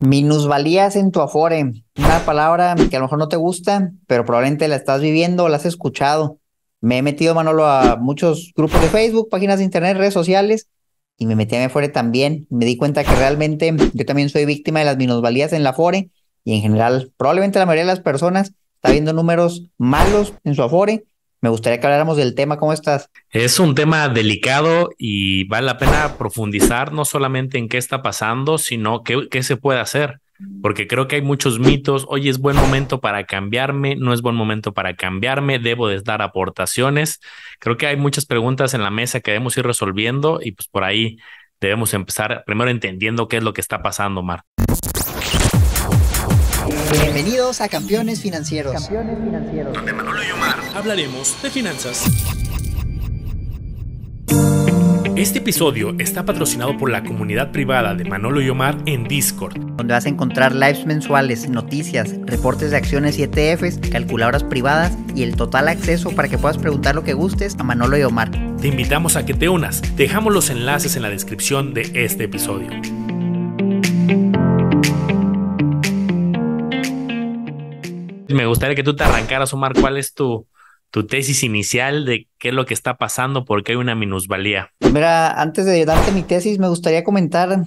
Minusvalías en tu afore, una palabra que a lo mejor no te gusta, pero probablemente la estás viviendo, o la has escuchado. Me he metido, Manolo, a muchos grupos de Facebook, páginas de internet, redes sociales, y me metí a mi afore también. Me di cuenta que realmente yo también soy víctima de las minusvalías en la afore, y en general, probablemente la mayoría de las personas está viendo números malos en su afore, me gustaría que habláramos del tema. ¿Cómo estás? Es un tema delicado y vale la pena profundizar no solamente en qué está pasando, sino qué, qué se puede hacer. Porque creo que hay muchos mitos. Oye, es buen momento para cambiarme, no es buen momento para cambiarme, debo de dar aportaciones. Creo que hay muchas preguntas en la mesa que debemos ir resolviendo y pues por ahí debemos empezar primero entendiendo qué es lo que está pasando, Mar. Bienvenidos a Campeones Financieros. Campeones Financieros. Donde Manolo y Omar hablaremos de finanzas. Este episodio está patrocinado por la comunidad privada de Manolo y Omar en Discord, donde vas a encontrar lives mensuales, noticias, reportes de acciones y ETFs, calculadoras privadas y el total acceso para que puedas preguntar lo que gustes a Manolo y Omar. Te invitamos a que te unas. Dejamos los enlaces en la descripción de este episodio. me gustaría que tú te arrancaras, Omar, ¿cuál es tu, tesis inicial de qué es lo que está pasando, porque hay una minusvalía? Mira, antes de darte mi tesis, me gustaría comentar,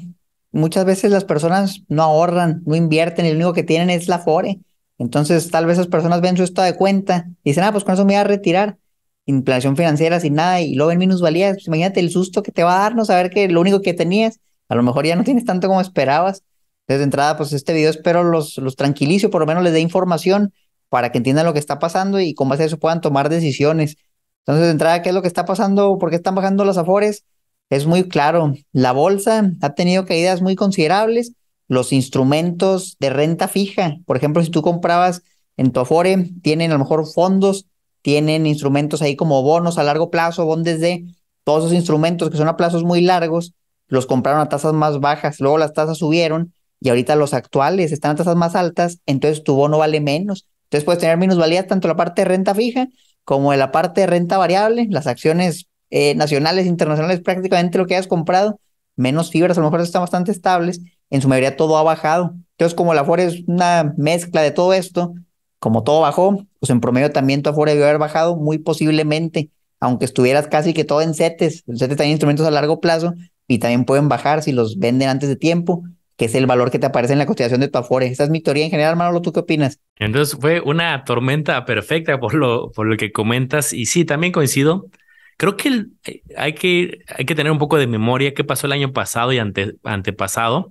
muchas veces las personas no ahorran, no invierten, el lo único que tienen es la FORE. Entonces, tal vez esas personas ven su estado de cuenta y dicen, ah, pues con eso me voy a retirar. Inflación financiera sin nada y luego ven minusvalía. Pues imagínate el susto que te va a dar no saber que lo único que tenías, a lo mejor ya no tienes tanto como esperabas. Desde entrada, pues este video espero los, los tranquilice, por lo menos les dé información para que entiendan lo que está pasando y cómo base a eso puedan tomar decisiones. Entonces, de entrada, ¿qué es lo que está pasando? ¿Por qué están bajando las afores? Es muy claro, la bolsa ha tenido caídas muy considerables, los instrumentos de renta fija, por ejemplo, si tú comprabas en tu afore, tienen a lo mejor fondos, tienen instrumentos ahí como bonos a largo plazo, bondes de todos esos instrumentos que son a plazos muy largos, los compraron a tasas más bajas, luego las tasas subieron y ahorita los actuales están a tasas más altas, entonces tu bono vale menos. Entonces puedes tener minusvalías tanto la parte de renta fija como en la parte de renta variable, las acciones eh, nacionales, internacionales, prácticamente lo que hayas comprado, menos fibras, a lo mejor están bastante estables, en su mayoría todo ha bajado. Entonces como la Afore es una mezcla de todo esto, como todo bajó, pues en promedio también tu Afore debió haber bajado muy posiblemente, aunque estuvieras casi que todo en CETES, el CETES también instrumentos a largo plazo y también pueden bajar si los venden antes de tiempo, que es el valor que te aparece en la cotización de tu Afore. Esa es mi teoría en general, Manolo, ¿tú qué opinas? Entonces fue una tormenta perfecta por lo, por lo que comentas y sí, también coincido. Creo que eh, hay que hay que tener un poco de memoria qué pasó el año pasado y antepasado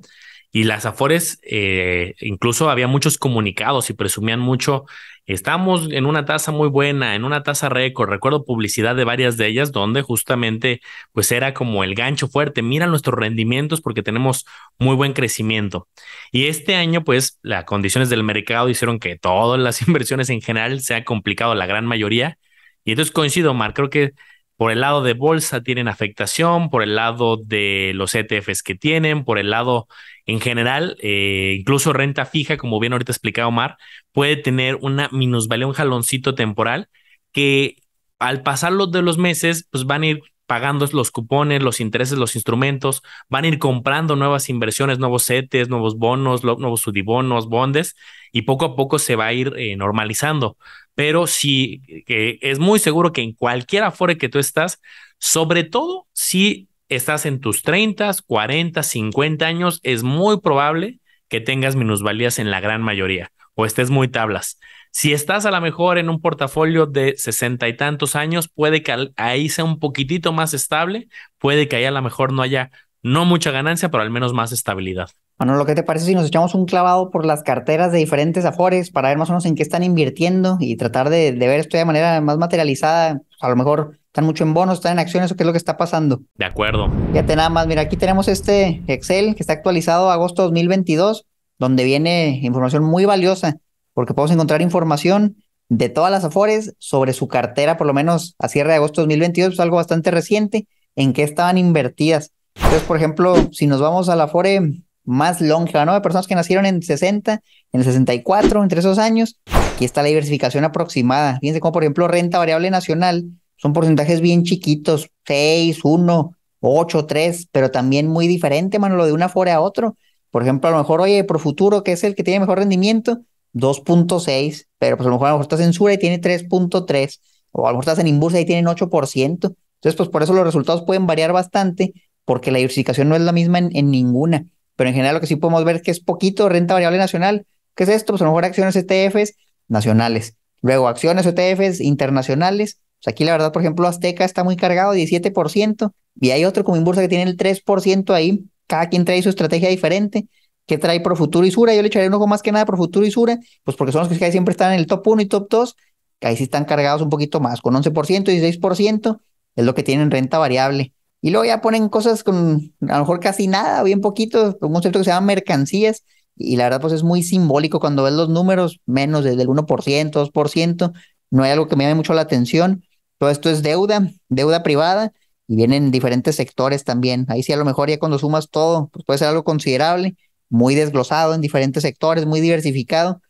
y las Afores, eh, incluso había muchos comunicados y presumían mucho, estamos en una tasa muy buena, en una tasa récord. Recuerdo publicidad de varias de ellas donde justamente pues era como el gancho fuerte, mira nuestros rendimientos porque tenemos muy buen crecimiento. Y este año pues las condiciones del mercado hicieron que todas las inversiones en general se ha complicado la gran mayoría. Y entonces coincido, Mar, creo que por el lado de bolsa tienen afectación, por el lado de los ETFs que tienen, por el lado en general, eh, incluso renta fija, como bien ahorita explicado Omar, puede tener una minusvalía, un jaloncito temporal que al pasar los de los meses, pues van a ir pagando los cupones, los intereses, los instrumentos, van a ir comprando nuevas inversiones, nuevos CETES, nuevos bonos, nuevos sudibonos, bondes, y poco a poco se va a ir eh, normalizando pero sí que es muy seguro que en cualquier afore que tú estás, sobre todo si estás en tus 30, 40, 50 años, es muy probable que tengas minusvalías en la gran mayoría o estés muy tablas. Si estás a lo mejor en un portafolio de sesenta y tantos años, puede que ahí sea un poquitito más estable, puede que ahí a lo mejor no haya no mucha ganancia, pero al menos más estabilidad lo que te parece si nos echamos un clavado por las carteras de diferentes afores para ver más o menos en qué están invirtiendo y tratar de, ver esto de manera más materializada? A lo mejor están mucho en bonos, están en acciones o qué es lo que está pasando. De acuerdo. Fíjate nada más, mira, aquí tenemos este Excel que está actualizado a agosto 2022, donde viene información muy valiosa, porque podemos encontrar información de todas las afores sobre su cartera, por lo menos a cierre de agosto 2022, es pues algo bastante reciente, en qué estaban invertidas. Entonces, por ejemplo, si nos vamos a la Afore más longeva, ¿no? De personas que nacieron en 60, en 64, entre esos años. Aquí está la diversificación aproximada. Fíjense cómo, por ejemplo, renta variable nacional, son porcentajes bien chiquitos, 6, 1, 8, 3, pero también muy diferente, mano, lo de una fora a otro. Por ejemplo, a lo mejor, oye, futuro... que es el que tiene mejor rendimiento, 2.6, pero pues a lo mejor, a lo mejor estás en Sura y tiene 3.3, o a lo mejor estás en imbursa y tienen 8%. Entonces, pues por eso los resultados pueden variar bastante, porque la diversificación no es la misma en ninguna pero en general lo que sí podemos ver es que es poquito renta variable nacional. ¿Qué es esto? Pues a lo mejor acciones ETFs nacionales, luego acciones ETFs internacionales. Pues, aquí la verdad, por ejemplo, Azteca está muy cargado, 17%, y hay otro como Inbursa que tiene el 3% ahí. Cada quien trae su estrategia diferente. ¿Qué trae por Futuro y Sura? Yo le echaré un ojo más que nada por Futuro y Sura, pues porque son los que siempre están en el top 1 y top 2, que ahí sí están cargados un poquito más, con 11% y 16% es lo que tienen renta variable. Y luego ya ponen cosas con a lo mejor casi nada, bien poquito, un concepto que se llama mercancías. Y la verdad, pues es muy simbólico cuando ves los números, menos del 1%, 2%. No hay algo que me llame mucho la atención. Todo esto es deuda, deuda privada, y vienen diferentes sectores también. Ahí sí, a lo mejor ya cuando sumas todo, pues puede ser algo considerable, muy desglosado en diferentes sectores, muy diversificado.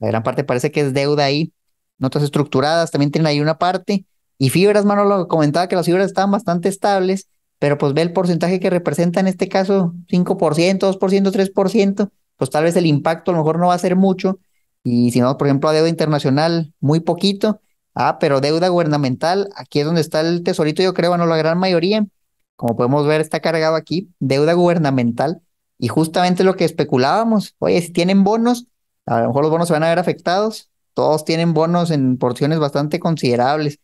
La gran parte parece que es deuda ahí, notas estructuradas, también tienen ahí una parte. Y fibras, Manolo, comentaba que las fibras están bastante estables pero pues ve el porcentaje que representa en este caso, 5%, 2%, 3%, pues tal vez el impacto a lo mejor no va a ser mucho. Y si no, por ejemplo, a deuda internacional, muy poquito. Ah, pero deuda gubernamental, aquí es donde está el tesorito, yo creo, bueno, la gran mayoría, como podemos ver, está cargado aquí, deuda gubernamental. Y justamente lo que especulábamos, oye, si tienen bonos, a lo mejor los bonos se van a ver afectados, todos tienen bonos en porciones bastante considerables.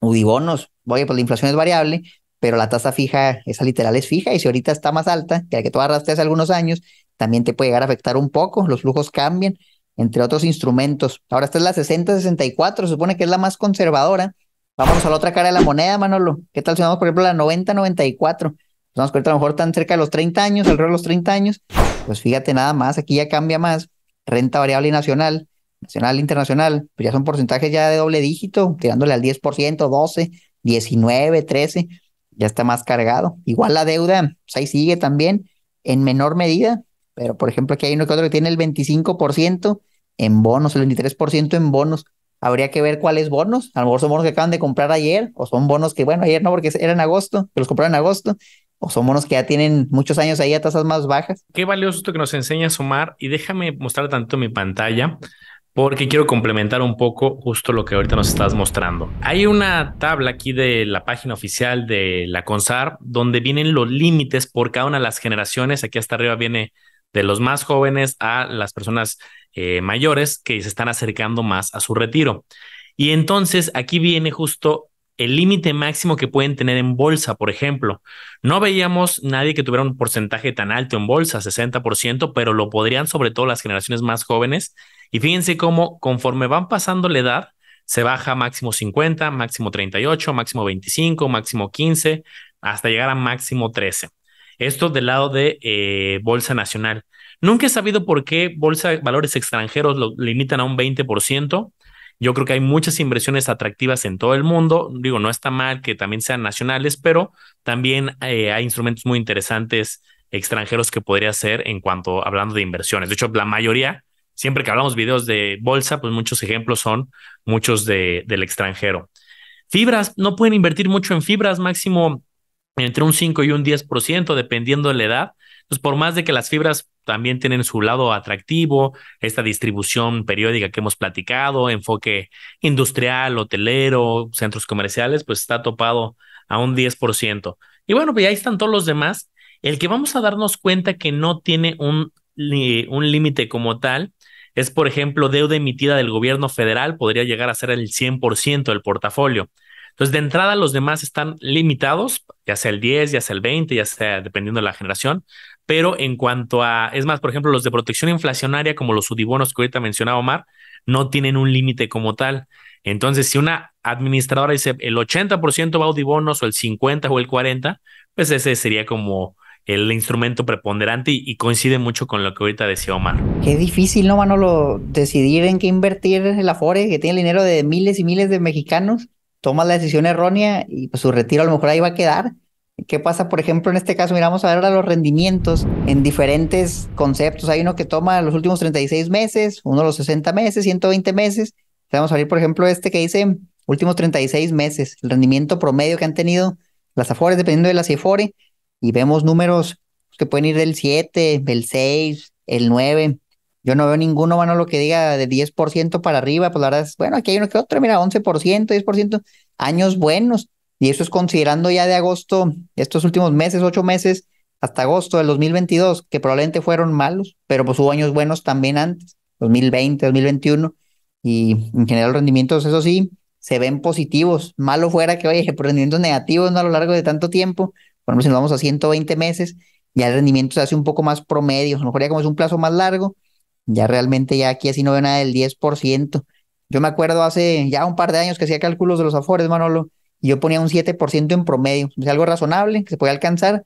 bonos... oye, pues la inflación es variable, pero la tasa fija, esa literal es fija, y si ahorita está más alta que la que tú agarraste hace algunos años, también te puede llegar a afectar un poco, los flujos cambian, entre otros instrumentos. Ahora esta es la 60-64, supone que es la más conservadora. Vamos a la otra cara de la moneda, Manolo. ¿Qué tal si vamos, por ejemplo, a la 90-94? Vamos a a lo mejor tan cerca de los 30 años, alrededor de los 30 años. Pues fíjate nada más, aquí ya cambia más. Renta variable nacional, nacional internacional, pues ya son porcentajes ya de doble dígito, tirándole al 10%, 12, 19, 13 ya está más cargado. Igual la deuda, pues, ahí sigue también en menor medida, pero por ejemplo aquí hay uno que otro que tiene el 25% en bonos, el 23% en bonos. Habría que ver cuáles bonos, a lo mejor son bonos que acaban de comprar ayer, o son bonos que, bueno, ayer no porque eran agosto, que los compraron en agosto, o son bonos que ya tienen muchos años ahí a tasas más bajas. Qué valioso esto que nos enseña a sumar... y déjame mostrar tanto mi pantalla porque quiero complementar un poco justo lo que ahorita nos estás mostrando. Hay una tabla aquí de la página oficial de la CONSAR donde vienen los límites por cada una de las generaciones. Aquí hasta arriba viene de los más jóvenes a las personas eh, mayores que se están acercando más a su retiro. Y entonces aquí viene justo el límite máximo que pueden tener en bolsa, por ejemplo. No veíamos nadie que tuviera un porcentaje tan alto en bolsa, 60%, pero lo podrían sobre todo las generaciones más jóvenes y fíjense cómo conforme van pasando la edad, se baja máximo 50, máximo 38, máximo 25, máximo 15, hasta llegar a máximo 13. Esto del lado de eh, Bolsa Nacional. Nunca he sabido por qué Bolsa Valores Extranjeros lo limitan a un 20%. Yo creo que hay muchas inversiones atractivas en todo el mundo. Digo, no está mal que también sean nacionales, pero también eh, hay instrumentos muy interesantes extranjeros que podría ser en cuanto hablando de inversiones. De hecho, la mayoría siempre que hablamos videos de bolsa, pues muchos ejemplos son muchos de, del extranjero. Fibras, no pueden invertir mucho en fibras, máximo entre un 5 y un 10%, dependiendo de la edad. Entonces, por más de que las fibras también tienen su lado atractivo, esta distribución periódica que hemos platicado, enfoque industrial, hotelero, centros comerciales, pues está topado a un 10%. Y bueno, pues ahí están todos los demás. El que vamos a darnos cuenta que no tiene un, un límite como tal es, por ejemplo, deuda emitida del gobierno federal, podría llegar a ser el 100% del portafolio. Entonces, de entrada, los demás están limitados, ya sea el 10, ya sea el 20, ya sea dependiendo de la generación. Pero en cuanto a, es más, por ejemplo, los de protección inflacionaria, como los subbonos que ahorita mencionaba Omar, no tienen un límite como tal. Entonces, si una administradora dice el 80% va a audibonos o el 50 o el 40, pues ese sería como el instrumento preponderante y, coincide mucho con lo que ahorita decía Omar. Qué difícil, ¿no, Manolo? Decidir en qué invertir el Afore, que tiene el dinero de miles y miles de mexicanos, toma la decisión errónea y pues, su retiro a lo mejor ahí va a quedar. ¿Qué pasa, por ejemplo, en este caso? Miramos a ver ahora los rendimientos en diferentes conceptos. Hay uno que toma los últimos 36 meses, uno los 60 meses, 120 meses. Vamos a ver, por ejemplo, este que dice últimos 36 meses, el rendimiento promedio que han tenido las Afores, dependiendo de la Afore y vemos números que pueden ir del 7, del 6, el 9. Yo no veo ninguno, mano, lo que diga de 10% para arriba, pues la verdad es, bueno, aquí hay uno que otro, mira, 11%, 10%, años buenos. Y eso es considerando ya de agosto, estos últimos meses, ocho meses, hasta agosto del 2022, que probablemente fueron malos, pero pues hubo años buenos también antes, 2020, 2021, y en general los rendimientos, eso sí, se ven positivos. Malo fuera que, oye, rendimientos negativos ¿no? a lo largo de tanto tiempo, por ejemplo, si nos vamos a 120 meses, ya el rendimiento se hace un poco más promedio. A lo mejor ya como es un plazo más largo, ya realmente ya aquí así no veo nada del 10%. Yo me acuerdo hace ya un par de años que hacía cálculos de los afores, Manolo, y yo ponía un 7% en promedio. Es algo razonable, que se podía alcanzar,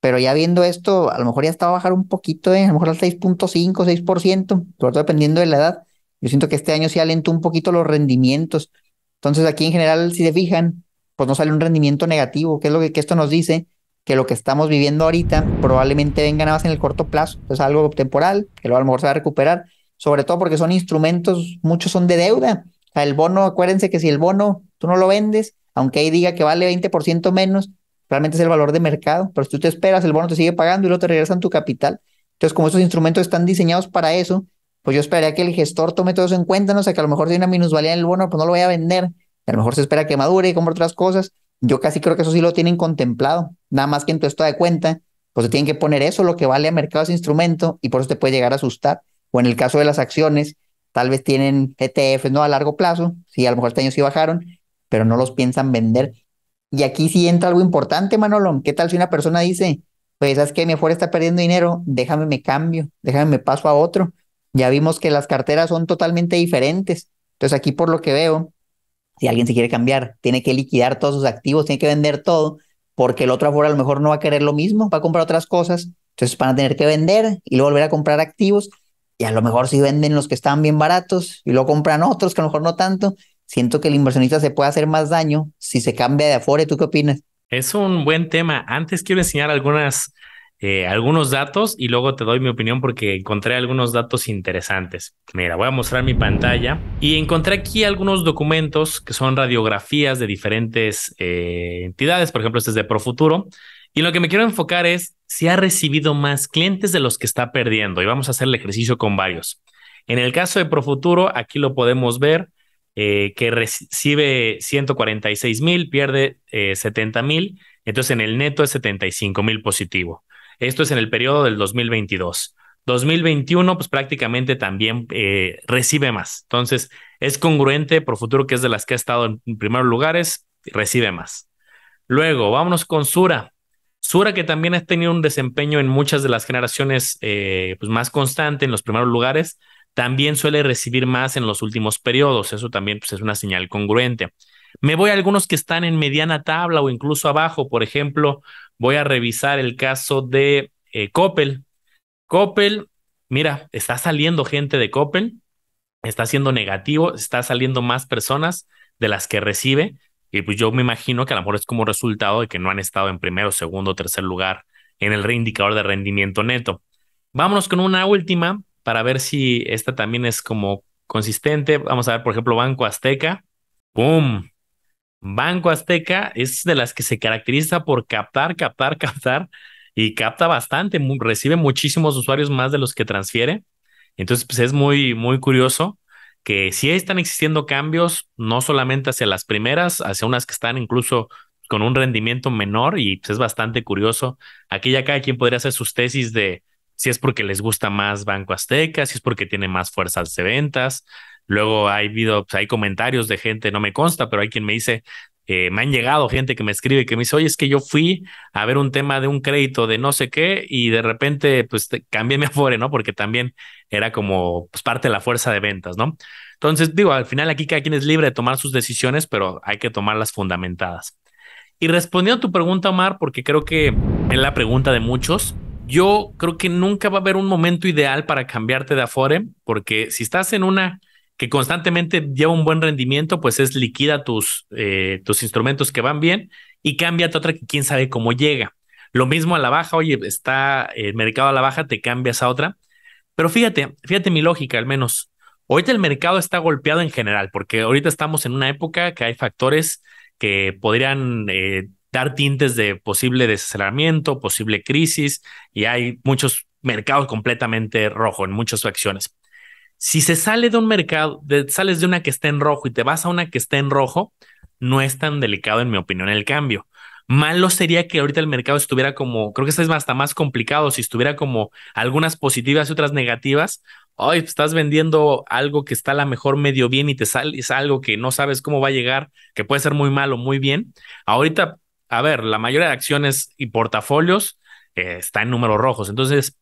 pero ya viendo esto, a lo mejor ya está a bajar un poquito, ¿eh? a lo mejor al 6.5, 6%, sobre todo dependiendo de la edad. Yo siento que este año sí alentó un poquito los rendimientos. Entonces aquí en general, si se fijan, pues no sale un rendimiento negativo, qué es lo que esto nos dice, que lo que estamos viviendo ahorita probablemente venga nada más en el corto plazo, es algo temporal, que lo a lo mejor se va a recuperar, sobre todo porque son instrumentos, muchos son de deuda. sea, el bono, acuérdense que si el bono tú no lo vendes, aunque ahí diga que vale 20% menos, realmente es el valor de mercado, pero si tú te esperas, el bono te sigue pagando y luego te regresan tu capital. Entonces, como estos instrumentos están diseñados para eso, pues yo esperaría que el gestor tome todo eso en cuenta, no sé, que a lo mejor tiene una minusvalía en el bono, pues no lo voy a vender, a lo mejor se espera que madure y compre otras cosas, yo casi creo que eso sí lo tienen contemplado, nada más que en tu esto de cuenta, pues se tienen que poner eso, lo que vale a mercado ese instrumento, y por eso te puede llegar a asustar. O en el caso de las acciones, tal vez tienen ETFs, ¿no? A largo plazo, si a lo mejor este año sí bajaron, pero no los piensan vender. Y aquí sí entra algo importante, Manolón. ¿Qué tal si una persona dice, pues sabes que mi afuera está perdiendo dinero, déjame me cambio, déjame me paso a otro? Ya vimos que las carteras son totalmente diferentes. Entonces aquí por lo que veo, si alguien se quiere cambiar, tiene que liquidar todos sus activos, tiene que vender todo, porque el otro afuera a lo mejor no va a querer lo mismo, va a comprar otras cosas. Entonces van a tener que vender y luego volver a comprar activos. Y a lo mejor si venden los que están bien baratos y lo compran otros que a lo mejor no tanto, siento que el inversionista se puede hacer más daño si se cambia de afuera. ¿Tú qué opinas? Es un buen tema. Antes quiero enseñar algunas eh, algunos datos y luego te doy mi opinión porque encontré algunos datos interesantes. Mira, voy a mostrar mi pantalla y encontré aquí algunos documentos que son radiografías de diferentes eh, entidades. Por ejemplo, este es de Profuturo. Y lo que me quiero enfocar es si ha recibido más clientes de los que está perdiendo. Y vamos a hacer el ejercicio con varios. En el caso de Profuturo, aquí lo podemos ver. Eh, que recibe 146 mil, pierde eh, 70 mil, entonces en el neto es 75 mil positivo. Esto es en el periodo del 2022. 2021, pues prácticamente también eh, recibe más. Entonces, es congruente por futuro que es de las que ha estado en primeros lugares, recibe más. Luego, vámonos con Sura. Sura que también ha tenido un desempeño en muchas de las generaciones eh, pues más constante en los primeros lugares, también suele recibir más en los últimos periodos. Eso también pues, es una señal congruente. Me voy a algunos que están en mediana tabla o incluso abajo, por ejemplo, voy a revisar el caso de eh, Coppel. Coppel, mira, está saliendo gente de Coppel, está siendo negativo, está saliendo más personas de las que recibe. Y pues yo me imagino que a lo mejor es como resultado de que no han estado en primero, segundo, tercer lugar en el reindicador de rendimiento neto. Vámonos con una última para ver si esta también es como consistente. Vamos a ver, por ejemplo, Banco Azteca. ¡Pum! Banco Azteca es de las que se caracteriza por captar, captar, captar y capta bastante, recibe muchísimos usuarios más de los que transfiere. Entonces, pues es muy, muy curioso que sí están existiendo cambios, no solamente hacia las primeras, hacia unas que están incluso con un rendimiento menor y pues es bastante curioso. Aquí ya cada quien podría hacer sus tesis de si es porque les gusta más Banco Azteca, si es porque tiene más fuerzas de ventas, Luego hay videos, pues, hay comentarios de gente, no me consta, pero hay quien me dice, eh, me han llegado gente que me escribe que me dice, oye, es que yo fui a ver un tema de un crédito de no sé qué y de repente, pues cambié mi afore, ¿no? Porque también era como pues, parte de la fuerza de ventas, ¿no? Entonces, digo, al final aquí cada quien es libre de tomar sus decisiones, pero hay que tomarlas fundamentadas. Y respondiendo a tu pregunta, Omar, porque creo que es la pregunta de muchos, yo creo que nunca va a haber un momento ideal para cambiarte de afore, porque si estás en una que constantemente lleva un buen rendimiento, pues es liquida tus, eh, tus instrumentos que van bien y cámbiate otra que quién sabe cómo llega. Lo mismo a la baja, oye, está el mercado a la baja, te cambias a otra. Pero fíjate, fíjate mi lógica al menos. Ahorita el mercado está golpeado en general, porque ahorita estamos en una época que hay factores que podrían eh, dar tintes de posible desaceleramiento, posible crisis, y hay muchos mercados completamente rojos en muchas acciones. Si se sale de un mercado, sales de una que está en rojo y te vas a una que está en rojo, no es tan delicado, en mi opinión, el cambio. Malo sería que ahorita el mercado estuviera como, creo que está hasta más complicado, si estuviera como algunas positivas y otras negativas. Hoy pues, estás vendiendo algo que está a mejor medio bien y te sale, es algo que no sabes cómo va a llegar, que puede ser muy malo, muy bien. Ahorita, a ver, la mayoría de acciones y portafolios eh, está en números rojos. Entonces,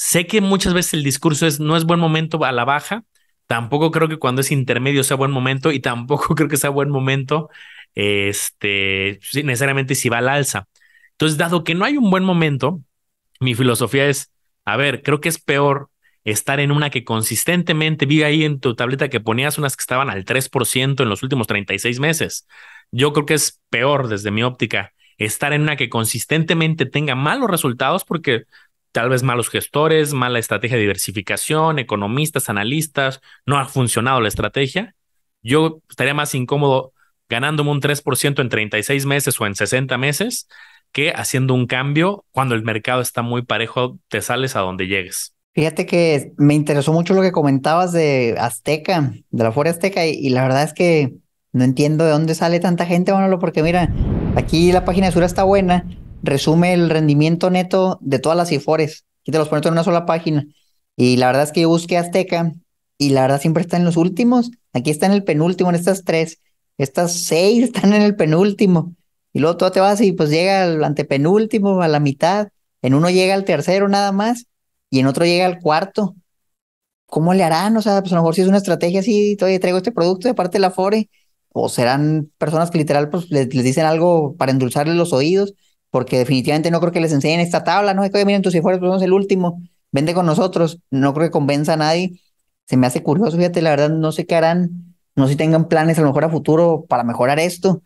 Sé que muchas veces el discurso es no es buen momento a la baja, tampoco creo que cuando es intermedio sea buen momento y tampoco creo que sea buen momento este, necesariamente si va al alza. Entonces, dado que no hay un buen momento, mi filosofía es, a ver, creo que es peor estar en una que consistentemente vi ahí en tu tableta que ponías unas que estaban al 3% en los últimos 36 meses. Yo creo que es peor desde mi óptica estar en una que consistentemente tenga malos resultados porque tal vez malos gestores, mala estrategia de diversificación, economistas, analistas, no ha funcionado la estrategia. Yo estaría más incómodo ganándome un 3% en 36 meses o en 60 meses que haciendo un cambio cuando el mercado está muy parejo, te sales a donde llegues. Fíjate que me interesó mucho lo que comentabas de Azteca, de la Fuera Azteca, y, la verdad es que no entiendo de dónde sale tanta gente, bueno, porque mira, aquí la página de Sura está buena, resume el rendimiento neto de todas las IFORES aquí te los pones en una sola página. Y la verdad es que yo busqué Azteca y la verdad siempre está en los últimos. Aquí está en el penúltimo, en estas tres. Estas seis están en el penúltimo. Y luego tú te vas y pues llega al antepenúltimo, a la mitad. En uno llega al tercero nada más y en otro llega al cuarto. ¿Cómo le harán? O sea, pues a lo mejor si es una estrategia así, todavía traigo este producto de parte de la FORE, o serán personas que literal pues les, dicen algo para endulzarle los oídos, porque definitivamente no creo que les enseñen esta tabla, no sé que miren tus si somos el último, vende con nosotros, no creo que convenza a nadie, se me hace curioso, fíjate, la verdad no sé qué harán, no sé si tengan planes a lo mejor a futuro para mejorar esto.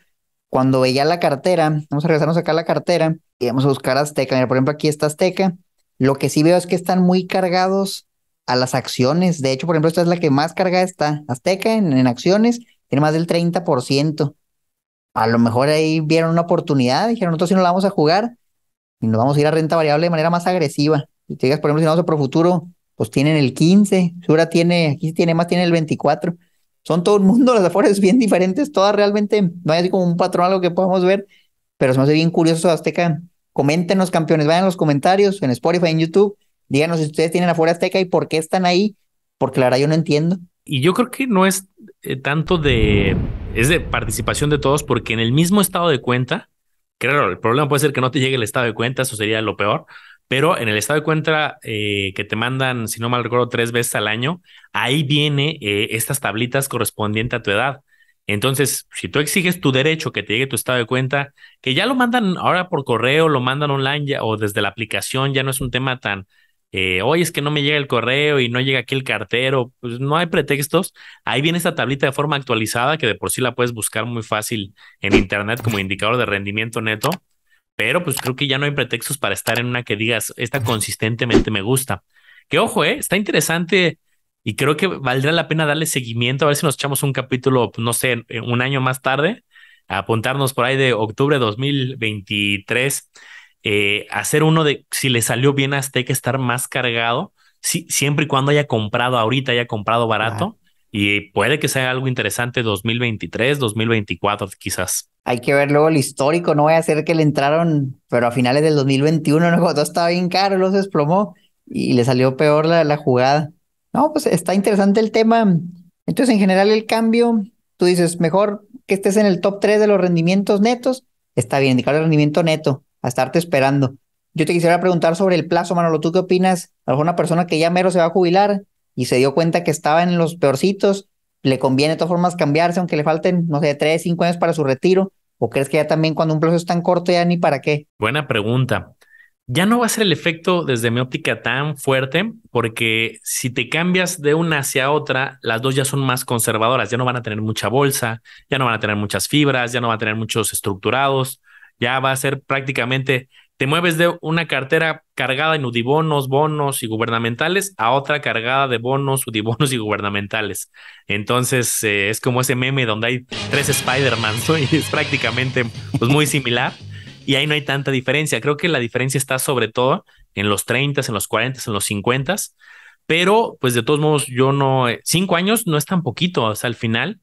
Cuando veía la cartera, vamos a regresarnos acá a la cartera y vamos a buscar Azteca. Mira, por ejemplo, aquí está Azteca. Lo que sí veo es que están muy cargados a las acciones. De hecho, por ejemplo, esta es la que más carga está. Azteca en, en acciones tiene más del 30% a lo mejor ahí vieron una oportunidad, dijeron, nosotros si no la vamos a jugar y nos vamos a ir a renta variable de manera más agresiva. Y te digas, por ejemplo, si vamos a Futuro, pues tienen el 15, Sura tiene, aquí tiene más, tiene el 24. Son todo el mundo, las afueras bien diferentes, todas realmente, no hay así como un patrón algo que podamos ver, pero se me hace bien curioso Azteca. Coméntenos, campeones, vayan a los comentarios en Spotify, en YouTube, díganos si ustedes tienen afuera Azteca y por qué están ahí, porque la verdad yo no entiendo. Y yo creo que no es eh, tanto de, es de participación de todos, porque en el mismo estado de cuenta, claro, el problema puede ser que no te llegue el estado de cuenta, eso sería lo peor, pero en el estado de cuenta eh, que te mandan, si no mal recuerdo, tres veces al año, ahí viene eh, estas tablitas correspondientes a tu edad. Entonces, si tú exiges tu derecho que te llegue tu estado de cuenta, que ya lo mandan ahora por correo, lo mandan online ya, o desde la aplicación, ya no es un tema tan, hoy eh, es que no me llega el correo y no llega aquí el cartero, pues no hay pretextos. Ahí viene esta tablita de forma actualizada que de por sí la puedes buscar muy fácil en Internet como indicador de rendimiento neto, pero pues creo que ya no hay pretextos para estar en una que digas, esta consistentemente me gusta. Que ojo, eh, está interesante y creo que valdrá la pena darle seguimiento, a ver si nos echamos un capítulo, pues, no sé, un año más tarde, apuntarnos por ahí de octubre de 2023 eh, hacer uno de, si le salió bien a que estar más cargado, si, siempre y cuando haya comprado ahorita, haya comprado barato. Y puede que sea algo interesante 2023, 2024 quizás. Hay que ver luego el histórico, no voy a hacer que le entraron, pero a finales del 2021, ¿no? cuando estaba bien caro, se desplomó y le salió peor la, jugada. No, pues está interesante el tema. Entonces, en general, el cambio, tú dices, mejor que estés en el top 3 de los rendimientos netos, está bien, indicar el rendimiento neto a estarte esperando. Yo te quisiera preguntar sobre el plazo, Manolo, ¿tú qué opinas? A una persona que ya mero se va a jubilar y se dio cuenta que estaba en los peorcitos, ¿le conviene de todas formas cambiarse aunque le falten, no sé, tres, cinco años para su retiro? ¿O crees que ya también cuando un plazo es tan corto ya ni para qué? Buena pregunta. Ya no va a ser el efecto desde mi óptica tan fuerte, porque si te cambias de una hacia otra, las dos ya son más conservadoras, ya no van a tener mucha bolsa, ya no van a tener muchas fibras, ya no van a tener muchos estructurados ya va a ser prácticamente, te mueves de una cartera cargada en UDIBONOS, bonos y gubernamentales a otra cargada de bonos, UDIBONOS y gubernamentales. Entonces eh, es como ese meme donde hay tres Spider-Man es prácticamente pues, muy similar y ahí no hay tanta diferencia. Creo que la diferencia está sobre todo en los 30, en los 40, en los 50, pero pues de todos modos yo no, eh, cinco años no es tan poquito, o sea, al final,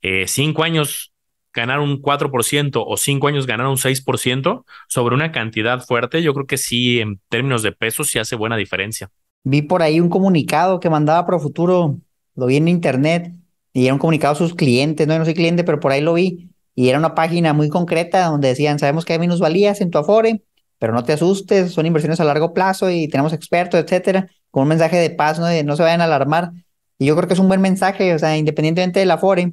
eh, cinco años ganar un 4% o 5 años ganar un 6% sobre una cantidad fuerte, yo creo que sí, en términos de pesos, sí hace buena diferencia. Vi por ahí un comunicado que mandaba Profuturo, lo vi en internet, y era un comunicado a sus clientes, no, no soy cliente, pero por ahí lo vi, y era una página muy concreta donde decían, sabemos que hay minusvalías en tu Afore, pero no te asustes, son inversiones a largo plazo y tenemos expertos, etcétera, con un mensaje de paz, ¿no? no se vayan a alarmar. Y yo creo que es un buen mensaje, o sea, independientemente del Afore,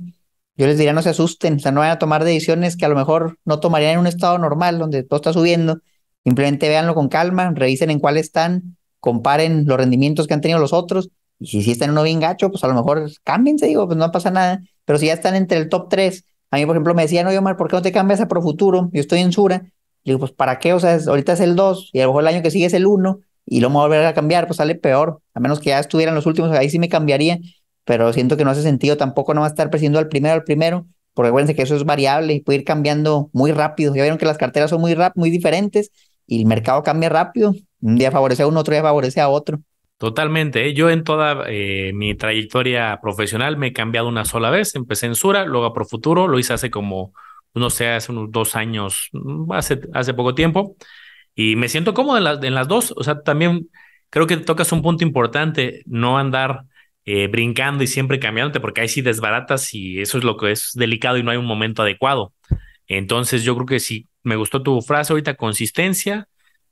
yo les diría no se asusten, o sea, no vayan a tomar decisiones que a lo mejor no tomarían en un estado normal donde todo está subiendo. Simplemente véanlo con calma, revisen en cuál están, comparen los rendimientos que han tenido los otros. Y si están en uno bien gacho, pues a lo mejor cámbiense, digo, pues no pasa nada. Pero si ya están entre el top 3, a mí, por ejemplo, me decían, oye, Omar, ¿por qué no te cambias a futuro? Yo estoy en Sura. digo, pues ¿para qué? O sea, ahorita es el 2 y a lo mejor el año que sigue es el 1 y lo voy a volver a cambiar, pues sale peor. A menos que ya estuvieran los últimos, ahí sí me cambiaría pero siento que no hace sentido tampoco no va a estar presionando al primero al primero, porque acuérdense que eso es variable y puede ir cambiando muy rápido. Ya vieron que las carteras son muy, rap muy diferentes y el mercado cambia rápido. Un día favorece a uno, otro día favorece a otro. Totalmente. ¿eh? Yo en toda eh, mi trayectoria profesional me he cambiado una sola vez. Empecé en Sura, luego a Futuro. lo hice hace como, no sé, hace unos dos años, mm, hace, hace poco tiempo. Y me siento cómodo en las dos. O sea, también creo que tocas un punto importante, no andar eh, brincando y siempre cambiándote, porque ahí sí desbaratas y eso es lo que es delicado y no hay un momento adecuado. Entonces yo creo que si me gustó tu frase ahorita, consistencia,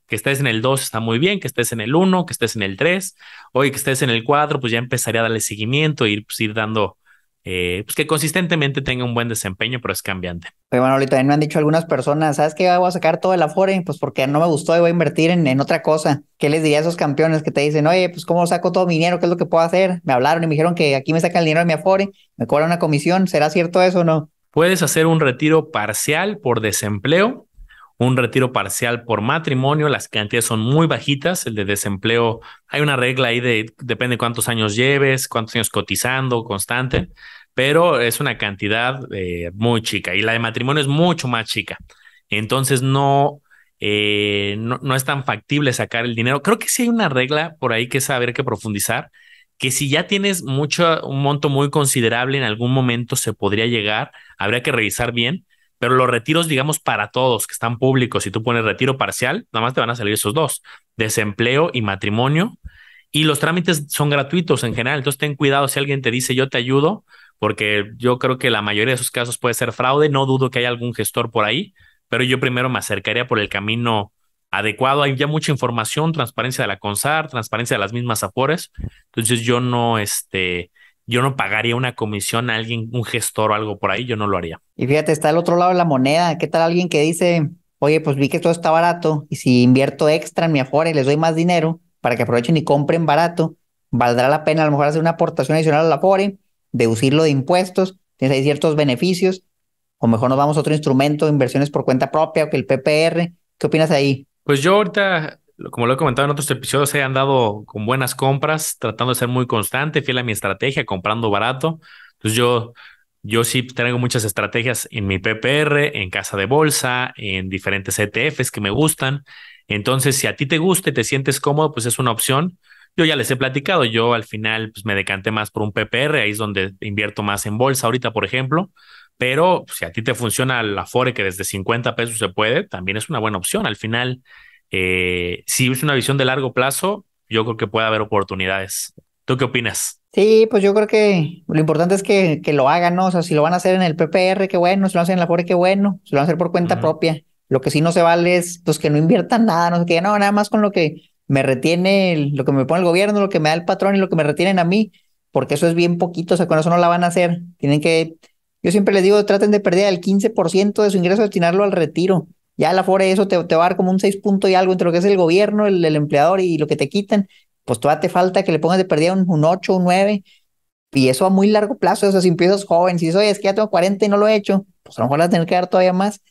que estés en el 2 está muy bien, que estés en el 1, que estés en el 3, hoy que estés en el 4, pues ya empezaría a darle seguimiento, ir, pues, ir dando eh, pues que consistentemente tenga un buen desempeño, pero es cambiante. Pero bueno, ahorita también me han dicho algunas personas, ¿sabes qué? Voy a sacar todo el Afore, pues porque no me gustó y voy a invertir en, en otra cosa. ¿Qué les diría a esos campeones que te dicen, oye, pues cómo saco todo mi dinero? ¿Qué es lo que puedo hacer? Me hablaron y me dijeron que aquí me sacan el dinero de mi Afore, me cobran una comisión. ¿Será cierto eso o no? Puedes hacer un retiro parcial por desempleo un retiro parcial por matrimonio, las cantidades son muy bajitas, el de desempleo, hay una regla ahí de, depende cuántos años lleves, cuántos años cotizando, constante, pero es una cantidad eh, muy chica y la de matrimonio es mucho más chica. Entonces eh, no, no, es tan factible sacar el dinero. Creo que sí hay una regla por ahí que saber que profundizar, que si ya tienes mucho, un monto muy considerable en algún momento se podría llegar, habría que revisar bien, pero los retiros, digamos, para todos que están públicos, si tú pones retiro parcial, nada más te van a salir esos dos, desempleo y matrimonio. Y los trámites son gratuitos en general, entonces ten cuidado si alguien te dice yo te ayudo, porque yo creo que la mayoría de esos casos puede ser fraude, no dudo que haya algún gestor por ahí, pero yo primero me acercaría por el camino adecuado. Hay ya mucha información, transparencia de la CONSAR, transparencia de las mismas apores. Entonces yo no, este, yo no pagaría una comisión a alguien, un gestor o algo por ahí, yo no lo haría. Y fíjate, está el otro lado de la moneda. ¿Qué tal alguien que dice, oye, pues vi que todo está barato y si invierto extra en mi Afore y les doy más dinero para que aprovechen y compren barato, valdrá la pena a lo mejor hacer una aportación adicional a la afore, deducirlo de impuestos, tienes ahí ciertos beneficios, o mejor nos vamos a otro instrumento, inversiones por cuenta propia o que el PPR. ¿Qué opinas ahí? Pues yo ahorita, como lo he comentado en otros episodios, he andado con buenas compras, tratando de ser muy constante, fiel a mi estrategia, comprando barato. Entonces pues yo yo sí tengo muchas estrategias en mi PPR, en casa de bolsa, en diferentes ETFs que me gustan. Entonces, si a ti te gusta y te sientes cómodo, pues es una opción. Yo ya les he platicado, yo al final pues, me decanté más por un PPR, ahí es donde invierto más en bolsa ahorita, por ejemplo. Pero pues, si a ti te funciona la FORE, que desde 50 pesos se puede, también es una buena opción. Al final, eh, si es una visión de largo plazo, yo creo que puede haber oportunidades. ¿Tú qué opinas? Sí, pues yo creo que lo importante es que, que, lo hagan, ¿no? O sea, si lo van a hacer en el PPR, qué bueno, si lo hacen en la FORE, qué bueno, si lo van a hacer por cuenta propia. Lo que sí no se vale es pues que no inviertan nada, no sé qué, no, nada más con lo que me retiene, lo que me pone el gobierno, lo que me da el patrón y lo que me retienen a mí, porque eso es bien poquito, o sea, con eso no la van a hacer. Tienen que, yo siempre les digo, traten de perder el 15% de su ingreso, destinarlo al retiro. Ya la FORE eso te, va a dar como un 6 punto y algo entre lo que es el gobierno, el, el empleador y lo que te quitan pues todavía te falta que le pongas de perdida un, ocho 8, un 9, y eso a muy largo plazo, eso si empiezas joven, si dices, oye, es que ya tengo 40 y no lo he hecho, pues a lo mejor vas a tener que dar todavía más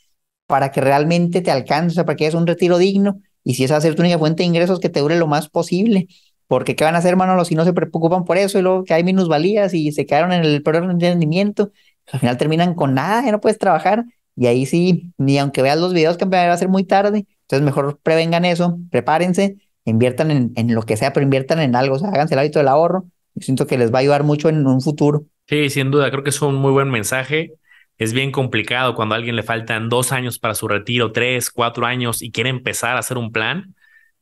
para que realmente te alcance, para que es un retiro digno, y si esa va a tu única fuente de ingresos, que te dure lo más posible, porque ¿qué van a hacer, hermano, si no se preocupan por eso, y luego que hay minusvalías y se quedaron en el peor rendimiento, pues al final terminan con nada, ya no puedes trabajar, y ahí sí, ni aunque veas los videos, que va a ser muy tarde, entonces mejor prevengan eso, prepárense, inviertan en, lo que sea, pero inviertan en algo, o sea, háganse el hábito del ahorro. siento que les va a ayudar mucho en un futuro. Sí, sin duda, creo que es un muy buen mensaje. Es bien complicado cuando a alguien le faltan dos años para su retiro, tres, cuatro años y quiere empezar a hacer un plan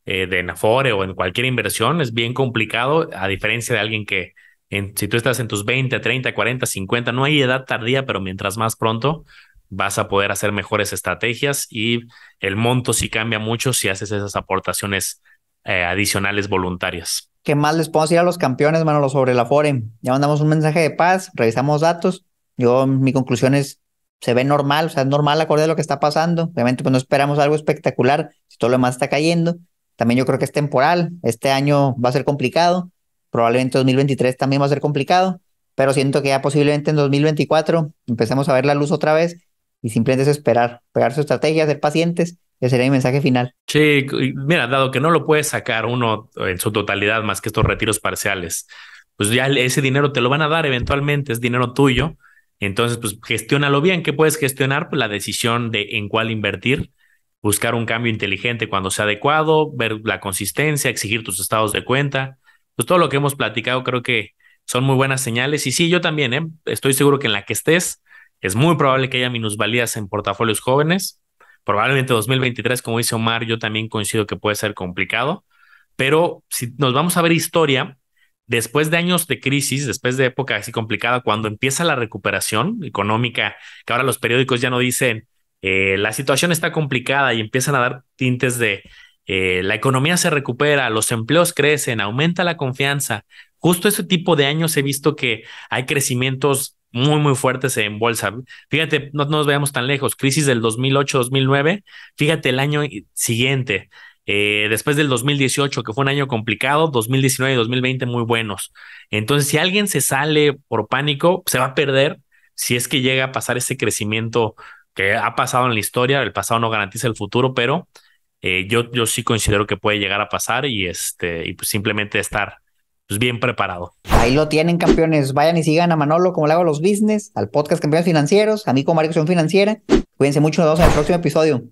eh, de Nafore o en cualquier inversión. Es bien complicado, a diferencia de alguien que, en, si tú estás en tus 20, 30, 40, 50, no hay edad tardía, pero mientras más pronto vas a poder hacer mejores estrategias y el monto sí cambia mucho si haces esas aportaciones eh, adicionales voluntarias. ¿Qué más les puedo decir a los campeones, Manolo, sobre la foren? Ya mandamos un mensaje de paz, revisamos datos. Yo, mi conclusión es, se ve normal, o sea, es normal acorde a lo que está pasando. Obviamente, pues no esperamos algo espectacular, si todo lo demás está cayendo. También yo creo que es temporal, este año va a ser complicado, probablemente 2023 también va a ser complicado, pero siento que ya posiblemente en 2024 empecemos a ver la luz otra vez y simplemente es esperar, pegar su estrategia, ser pacientes ese sería mi mensaje final. Sí, mira, dado que no lo puedes sacar uno en su totalidad más que estos retiros parciales, pues ya ese dinero te lo van a dar eventualmente, es dinero tuyo. Entonces, pues gestiónalo bien. ¿Qué puedes gestionar? Pues la decisión de en cuál invertir, buscar un cambio inteligente cuando sea adecuado, ver la consistencia, exigir tus estados de cuenta. Pues todo lo que hemos platicado creo que son muy buenas señales. Y sí, yo también, ¿eh? estoy seguro que en la que estés, es muy probable que haya minusvalías en portafolios jóvenes Probablemente 2023, como dice Omar, yo también coincido que puede ser complicado, pero si nos vamos a ver historia, después de años de crisis, después de época así complicada, cuando empieza la recuperación económica, que ahora los periódicos ya no dicen eh, la situación está complicada y empiezan a dar tintes de eh, la economía se recupera, los empleos crecen, aumenta la confianza. Justo ese tipo de años he visto que hay crecimientos muy, muy fuertes en bolsa. Fíjate, no, nos veamos tan lejos, crisis del 2008-2009, fíjate el año siguiente, eh, después del 2018, que fue un año complicado, 2019 y 2020 muy buenos. Entonces, si alguien se sale por pánico, se va a perder si es que llega a pasar ese crecimiento que ha pasado en la historia, el pasado no garantiza el futuro, pero eh, yo, yo sí considero que puede llegar a pasar y, este, y pues, simplemente estar pues, bien preparado. Ahí lo tienen, campeones. Vayan y sigan a Manolo, como le hago a los business, al podcast Campeones Financieros, a mí como Marcos Financiera. Cuídense mucho, nos vemos en el próximo episodio.